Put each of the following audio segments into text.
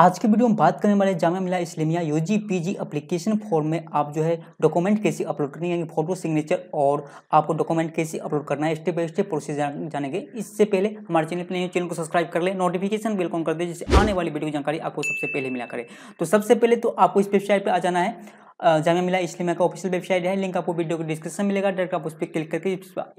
आज के वीडियो में बात करने वाले Jamia Millia Islamia U G P G application form में आप जो है डॉक्यूमेंट कैसे अपलोड करनी है फोटो सिग्नेचर और आपको डॉक्यूमेंट कैसे अपलोड करना है स्टेप बाई स्टेप प्रोसेस जानेंगे इससे पहले हमारे चैनल पर चैनल को सब्सक्राइब कर ले नोटिफिकेशन बेल ऑन कर दे जिससे आने वाली वीडियो की जानकारी आपको सबसे पहले मिला करे तो सबसे पहले तो आपको इस वेबसाइट पर आ जाना है जामिया मिला इसलिए का ऑफिशियल वेबसाइट है लिंक आपको वीडियो को डिस्क्रिप्शन मिलेगा डायरेक्ट आप उस पर क्लिक करके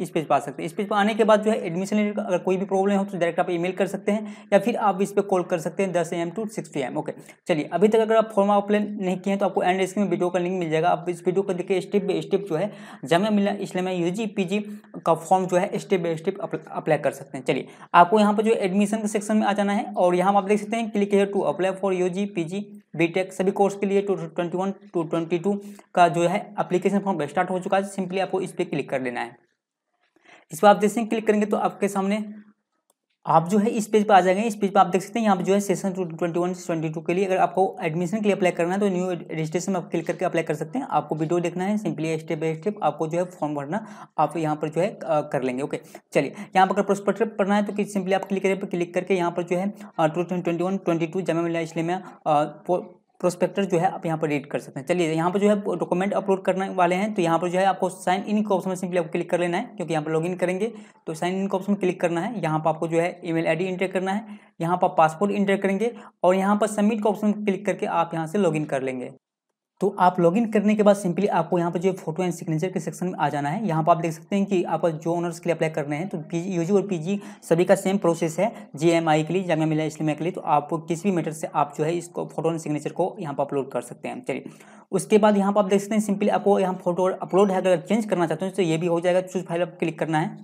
इस पेज पा सकते हैं इस पेज पर आने के बाद जो है एडमिशन का अगर कोई भी प्रॉब्लम हो तो डायरेक्ट आप ईमेल कर सकते हैं या फिर आप इस पर कॉल कर सकते हैं दस M to six P M okay चलिए अभी तक अगर आप फॉर्म अप्लाई नहीं किए हैं तो आपको एंड स्क्रीन में वीडियो का लिंक मिल जाएगा आप इस वीडियो को देखिए स्टेप बाई स्टेप जो है Jamia Millia Islamia U G P G का फॉर्म जो है स्टेप बाई स्टेप अप्लाई कर सकते हैं चलिए आपको यहाँ पर जो एडमिशन के सेक्शन में आ जाना है और यहाँ आप देख सकते हैं click here to apply for U G P G B सभी कोर्स के लिए two twenty one two twenty fifty two का जो है अप्लीकेशन फॉर्म स्टार्ट हो चुका है सिंपली आपको इस पर क्लिक कर लेना है इस पर आप जैसे क्लिक करेंगे तो आपके सामने आप जो है इस पेज पर आ जाएंगे इस पेज पर आप देख सकते हैं यहाँ पर जो है session twenty one twenty two के लिए अगर आपको एडमिशन के लिए अप्लाई करना है तो न्यू रजिस्ट्रेशन में आप क्लिक करके अप्लाई कर सकते हैं आपको वीडियो देखना है सिंपली स्टेप बाई स्टेप आपको जो है फॉर्म भरना आप यहाँ पर जो है कर लेंगे ओके चलिए यहाँ पर अगर प्रोस्पेक्ट पढ़ना है तो सिंपली आप क्लिक करें क्लिक करके यहाँ पर जो है two twenty one twenty two Jamia Millia इसलिए मैं प्रोस्पेक्टर जो है आप यहाँ पर रीड कर सकते हैं चलिए यहाँ पर जो है डॉक्यूमेंट अपलोड करने वाले हैं तो यहाँ पर जो है आपको साइन इन के ऑप्शन में सिंपली आपको क्लिक कर लेना है क्योंकि यहाँ पर लॉगिन करेंगे तो साइन इन के ऑप्शन में क्लिक करना है यहाँ पर आपको जो है ईमेल आईडी एंटर करना है यहाँ पर पासपोर्ट इंटर करेंगे और यहाँ पर सबमिट का ऑप्शन क्लिक करके आप यहाँ से इन कर लेंगे तो आप लॉगिन करने के बाद सिंपली आपको यहाँ पर जो फोटो एंड सिग्नेचर के सेक्शन में आ जाना है यहाँ पर आप देख सकते हैं कि आप जो ऑनर्स के लिए अप्लाई करने हैं तो पी यूजी और पीजी सभी का सेम प्रोसेस है जेएमआई के लिए जामिया मिला इसलिए के लिए तो आप किसी भी मैटर से आप जो है इसको फोटो एंड सिग्नेचर को यहाँ पर अपलोड कर सकते हैं चलिए उसके बाद यहाँ पर आप देख सकते हैं सिंपली आपको यहाँ फोटो अपलोड है तो अगर चेंज करना चाहते हैं तो ये भी हो जाएगा चूज फाइल आप क्लिक करना है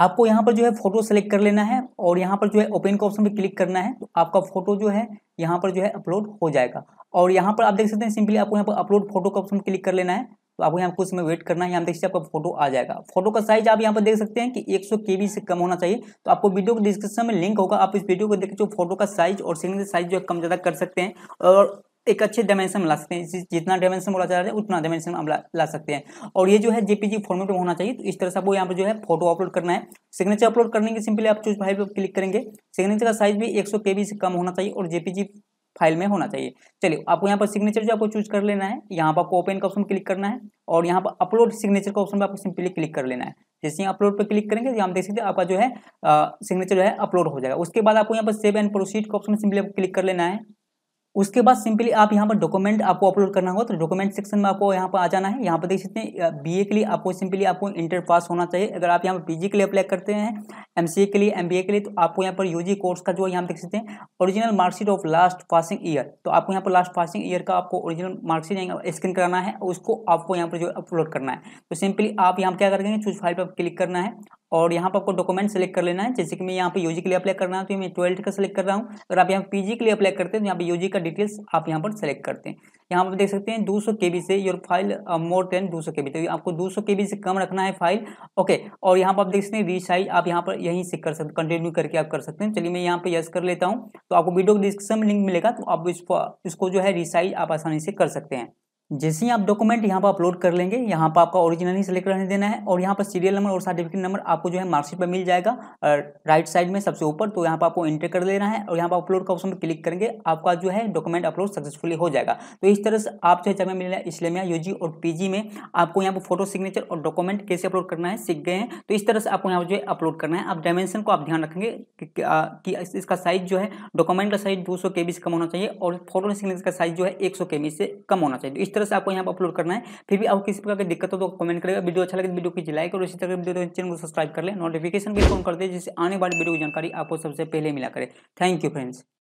आपको यहाँ पर जो है फोटो सेलेक्ट कर लेना है और यहाँ पर जो है ओपन का ऑप्शन पर क्लिक करना है तो आपका फोटो जो है यहाँ पर जो है अपलोड हो जाएगा और यहाँ पर आप देख सकते हैं सिंपली आपको यहाँ पर अपलोड फोटो का ऑप्शन क्लिक कर लेना है तो आपको यहाँ कुछ समय वेट करना है यहाँ देखिए आपका फोटो आ जाएगा फोटो का साइज आप यहाँ पर देख सकते हैं कि एक सौ से कम होना चाहिए तो आपको वीडियो के डिस्क्रिप्शन में लिंक होगा आप इस वीडियो को देखिए जो फोटो का साइज और सिग्नेचर साइज जो है कम ज़्यादा कर सकते हैं और एक अच्छे डायमेंशन ला सकते हैं जितना डायमेंशन बोला जा रहा है उतना डायमेंशन आप ला सकते हैं और ये जो है जेपीजी फॉर्मेट में होना चाहिए तो इस तरह से आपको यहाँ पर जो है फोटो अपलोड करना है सिग्नेचर अपलोड करने के सिंपली आप चूज फाइल पर क्लिक करेंगे सिग्नेचर का साइज भी एक सौ से कम होना चाहिए और जेपीजी फाइल में होना चाहिए चलिए आपको यहाँ पर सिग्नेचर जो आपको चूज कर लेना है यहाँ पर आपको ओपन का ऑप्शन क्लिक करना है और यहाँ पर अपलोड सिग्नेचर का ऑप्शन पर आपको सिंपली क्लिक कर लेना है जैसे यहाँ अपलोड पर क्लिक करेंगे यहाँ तो आप देख सकते हैं आपका जो है सिग्नेचर जो है अपलोड हो जाएगा उसके बाद आपको यहाँ पर सेव एंड प्रोसीड का ऑप्शन सिंपली क्लिक कर लेना है उसके बाद सिंपली आप यहाँ पर डॉक्यूमेंट आपको अपलोड करना होगा तो डॉक्यूमेंट सेक्शन में आपको यहाँ पर आ जाना है यहाँ पर देख सकते हैं बीए के लिए आपको सिंपली आपको इंटर पास होना चाहिए अगर आप यहाँ पर पीजी के लिए अप्लाई करते हैं एमसीए के लिए एमबीए के लिए तो आपको यहाँ पर यूजी कोर्स का जो यहाँ देख सकते हैं original marksheet of last passing year तो आपको यहाँ पर लास्ट पासिंग ईयर का आपको ओरिजिनल मार्कशीट स्कैन कराना है उसको आपको यहाँ पर जो अपलोड करना है तो सिंपली आप यहाँ क्या करेंगे चूज फाइल पर क्लिक करना है और यहाँ पर आपको डॉक्यूमेंट सेलेक्ट कर लेना है जैसे कि मैं यहाँ पे यूजी के लिए अप्लाई करना है तो मैं ट्वेल्थ का सिलेक्ट कर रहा हूँ अगर आप यहाँ पीजी के लिए अप्लाई करते हैं तो यहाँ पे यूजी का डिटेल्स आप यहाँ पर सेलेक्ट करते हैं यहाँ पर देख सकते हैं के बी से your file more than 200 KB तो आपको के बी से कम रखना है फाइल ओके और यहाँ पर आप देख सकते हैं रीसाइज आप यहाँ पर यहीं से कर सकते कंटिन्यू करके आप कर सकते हैं चलिए मैं यहाँ पर यस कर लेता हूँ तो आपको वीडियो डिस्क्रिप्शन में लिंक मिलेगा तो आप इसको इसको जो है रिसाइज आप आसानी से कर सकते हैं जैसे ही आप डॉक्यूमेंट यहाँ पर अपलोड कर लेंगे यहाँ पर आपका ओरिजिनल ही सिलेक्ट रहने देना है और यहाँ पर सीरियल नंबर और सर्टिफिकेट नंबर आपको जो है मार्कशीट पर मिल जाएगा राइट साइड में सबसे ऊपर तो यहाँ पर आपको एंटर कर लेना है और यहाँ पर अपलोड का ऑप्शन पर क्लिक करेंगे आपका जो है डॉक्यूमेंट अपलोड सक्सेसफुली हो जाएगा तो इस तरह से आप जो है जमा मिलना इस्लामिया यू और पी में आपको यहाँ पर फोटो सिग्नेचर और डॉक्यूमेंट कैसे अपलोड करना है सीख गए हैं तो इस तरह से आपको यहाँ जो है अपलोड करना है आप डायमेंशन को आप ध्यान रखेंगे कि इसका साइज जो है डॉक्यूमेंट का साइज दो सौ से कम होना चाहिए और फोटो सिग्नेचर का साइज जो है एक सौ से कम होना चाहिए तो इस तरह तरह से आपको यहाँ पर अपलोड करना है फिर भी आपको किसी प्रकार की दिक्कत हो तो कमेंट करेगा वीडियो अच्छा लगे तो वीडियो की लाइक और इसी तरह वीडियो चैनल को सब्सक्राइब कर ले नोटिफिकेशन भी ऑन कर दे जिससे आने वाली वीडियो की जानकारी आपको सबसे पहले मिला करे थैंक यू फ्रेंड्स